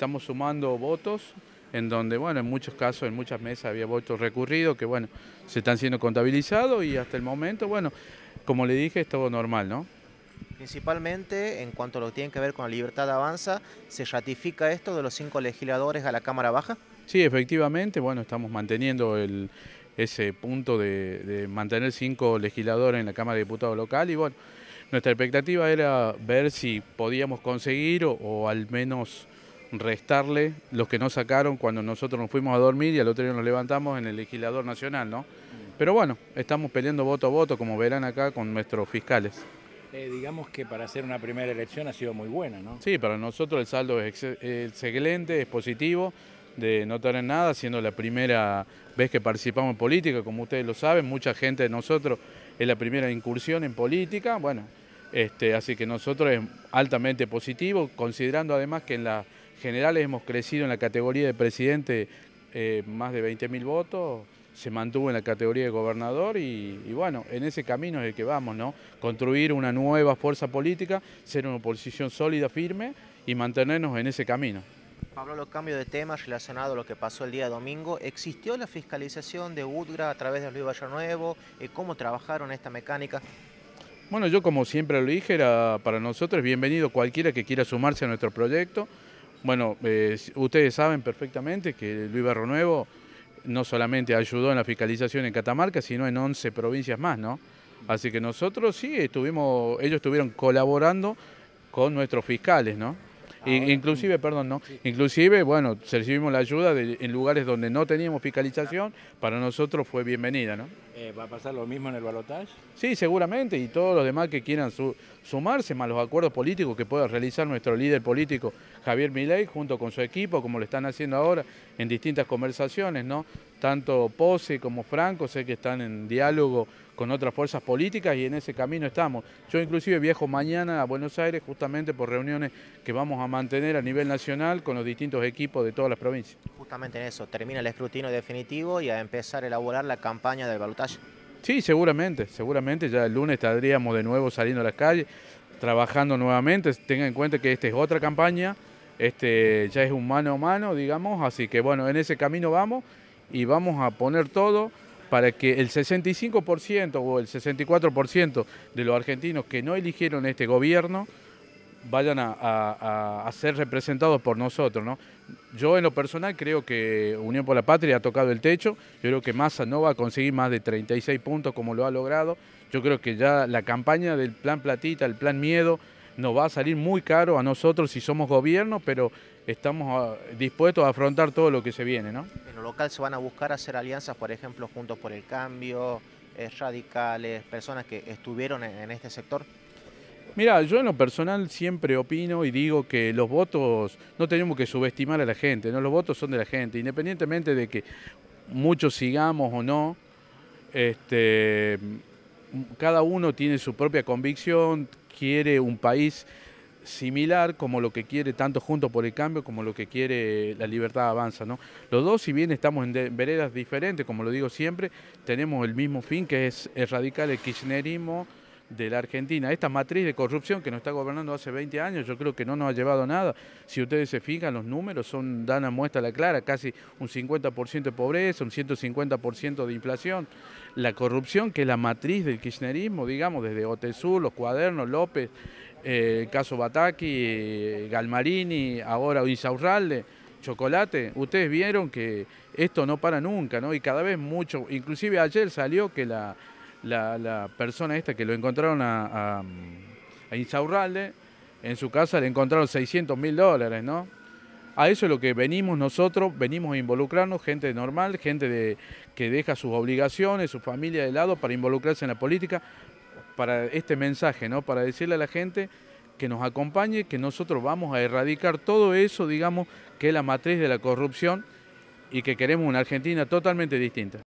Estamos sumando votos en donde, bueno, en muchos casos, en muchas mesas había votos recurridos que, bueno, se están siendo contabilizados y hasta el momento, bueno, como le dije, es todo normal, ¿no? Principalmente en cuanto a lo que tiene que ver con la libertad de avanza, ¿se ratifica esto de los cinco legisladores a la Cámara Baja? Sí, efectivamente, bueno, estamos manteniendo el, ese punto de, mantener cinco legisladores en la Cámara de Diputados local y bueno, nuestra expectativa era ver si podíamos conseguir o al menos restarle los que no sacaron cuando nosotros nos fuimos a dormir y al otro día nos levantamos en el legislador nacional, ¿no? Pero bueno, estamos peleando voto a voto, como verán acá, con nuestros fiscales. Eh, digamos que para hacer una primera elección ha sido muy buena, ¿no? Sí, para nosotros el saldo es excelente, es positivo, de no tener nada, siendo la primera vez que participamos en política, como ustedes lo saben, mucha gente de nosotros es la primera incursión en política, bueno, este, así que nosotros es altamente positivo, considerando además que en la generales hemos crecido en la categoría de presidente eh, más de 20.000 votos, se mantuvo en la categoría de gobernador y, bueno, en ese camino es el que vamos, ¿no? Construir una nueva fuerza política, ser una oposición sólida, firme y mantenernos en ese camino. Pablo, los cambios de tema relacionados a lo que pasó el día domingo, ¿existió la fiscalización de UDGRA a través de Luis y ¿Cómo trabajaron esta mecánica? Bueno, yo como siempre lo dije, era para nosotros bienvenido cualquiera que quiera sumarse a nuestro proyecto. Bueno, eh, ustedes saben perfectamente que Luis Barro Nuevo no solamente ayudó en la fiscalización en Catamarca, sino en 11 provincias más, ¿no? Así que nosotros sí estuvimos, ellos estuvieron colaborando con nuestros fiscales, ¿no? Ah, inclusive, perdón, ¿no? Inclusive, bueno, recibimos la ayuda en lugares donde no teníamos fiscalización, para nosotros fue bienvenida, ¿no? Eh, ¿Va a pasar lo mismo en el balotaje? Sí, seguramente, y todos los demás que quieran sumarse más los acuerdos políticos que pueda realizar nuestro líder político Javier Milei junto con su equipo, como lo están haciendo ahora en distintas conversaciones, ¿no? tanto Pose como Franco, sé que están en diálogo con otras fuerzas políticas y en ese camino estamos. Yo inclusive viajo mañana a Buenos Aires justamente por reuniones que vamos a mantener a nivel nacional con los distintos equipos de todas las provincias. Justamente en eso, termina el escrutinio definitivo y a empezar a elaborar la campaña del balotaje. Sí, seguramente, seguramente ya el lunes estaríamos de nuevo saliendo a las calles, trabajando nuevamente, tengan en cuenta que esta es otra campaña, este, ya es un mano a mano, digamos, así que bueno, en ese camino vamos y vamos a poner todo para que el 65% o el 64% de los argentinos que no eligieron este gobierno vayan a, ser representados por nosotros. ¿no? Yo en lo personal creo que Unión por la Patria ha tocado el techo, yo creo que Massa no va a conseguir más de 36 puntos como lo ha logrado, yo creo que ya la campaña del plan platita, el plan miedo, nos va a salir muy caro a nosotros si somos gobierno, pero estamos ah, dispuestos a afrontar todo lo que se viene. ¿no? local se van a buscar hacer alianzas, por ejemplo, Juntos por el Cambio, eh, radicales, personas que estuvieron en, este sector? Mira, yo en lo personal siempre opino y digo que los votos no tenemos que subestimar a la gente, los votos son de la gente, independientemente de que muchos sigamos o no, este, cada uno tiene su propia convicción, quiere un país similar como lo que quiere tanto Juntos por el Cambio como lo que quiere la Libertad Avanza. ¿no? Los dos, si bien estamos en veredas diferentes, como lo digo siempre, tenemos el mismo fin que es erradicar el kirchnerismo de la Argentina. Esta matriz de corrupción que nos está gobernando hace 20 años, yo creo que no nos ha llevado a nada. Si ustedes se fijan, los números son, dan a muestra la clara, casi un 50% de pobreza, un 150% de inflación. La corrupción, que es la matriz del kirchnerismo, digamos, desde Otesur, los cuadernos, López, el eh, caso Bataki, Galmarini, ahora Insaurralde, Chocolate, ustedes vieron que esto no para nunca, ¿no? Y cada vez mucho, inclusive ayer salió que la, persona esta que lo encontraron a, a, Insaurralde, en su casa le encontraron 600 mil dólares, ¿no? A eso es lo que venimos nosotros, venimos a involucrarnos, gente normal, gente de, que deja sus obligaciones, su familia de lado para involucrarse en la política, para este mensaje, ¿no? Para decirle a la gente que nos acompañe, que nosotros vamos a erradicar todo eso, digamos, que es la matriz de la corrupción y que queremos una Argentina totalmente distinta.